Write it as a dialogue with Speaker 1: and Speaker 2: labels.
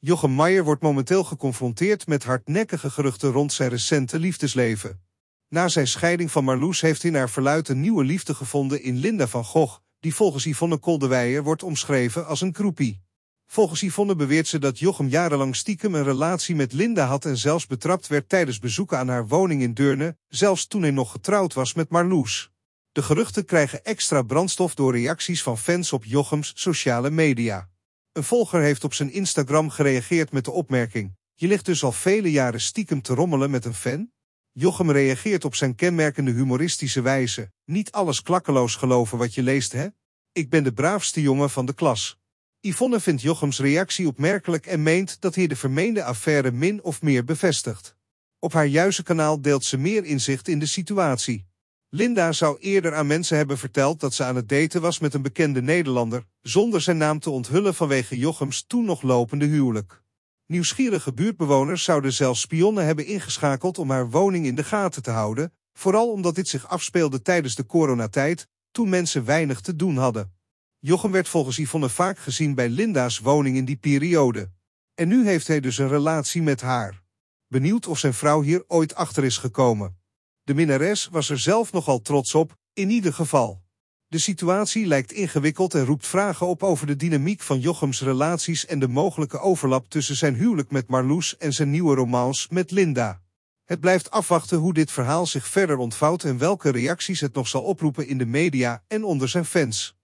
Speaker 1: Jochem Meijer wordt momenteel geconfronteerd met hardnekkige geruchten rond zijn recente liefdesleven. Na zijn scheiding van Marloes heeft hij naar verluid een nieuwe liefde gevonden in Linda van Gogh, die volgens Yvonne Koldewijer wordt omschreven als een kroepie. Volgens Yvonne beweert ze dat Jochem jarenlang stiekem een relatie met Linda had en zelfs betrapt werd tijdens bezoeken aan haar woning in Deurne, zelfs toen hij nog getrouwd was met Marloes. De geruchten krijgen extra brandstof door reacties van fans op Jochems sociale media. Een volger heeft op zijn Instagram gereageerd met de opmerking... Je ligt dus al vele jaren stiekem te rommelen met een fan? Jochem reageert op zijn kenmerkende humoristische wijze. Niet alles klakkeloos geloven wat je leest, hè? Ik ben de braafste jongen van de klas. Yvonne vindt Jochems reactie opmerkelijk en meent dat hij de vermeende affaire min of meer bevestigt. Op haar juiste kanaal deelt ze meer inzicht in de situatie. Linda zou eerder aan mensen hebben verteld dat ze aan het daten was met een bekende Nederlander, zonder zijn naam te onthullen vanwege Jochems toen nog lopende huwelijk. Nieuwsgierige buurtbewoners zouden zelfs spionnen hebben ingeschakeld om haar woning in de gaten te houden, vooral omdat dit zich afspeelde tijdens de coronatijd, toen mensen weinig te doen hadden. Jochem werd volgens Yvonne vaak gezien bij Linda's woning in die periode. En nu heeft hij dus een relatie met haar. Benieuwd of zijn vrouw hier ooit achter is gekomen. De minnares was er zelf nogal trots op, in ieder geval. De situatie lijkt ingewikkeld en roept vragen op over de dynamiek van Jochems relaties en de mogelijke overlap tussen zijn huwelijk met Marloes en zijn nieuwe romans met Linda. Het blijft afwachten hoe dit verhaal zich verder ontvouwt en welke reacties het nog zal oproepen in de media en onder zijn fans.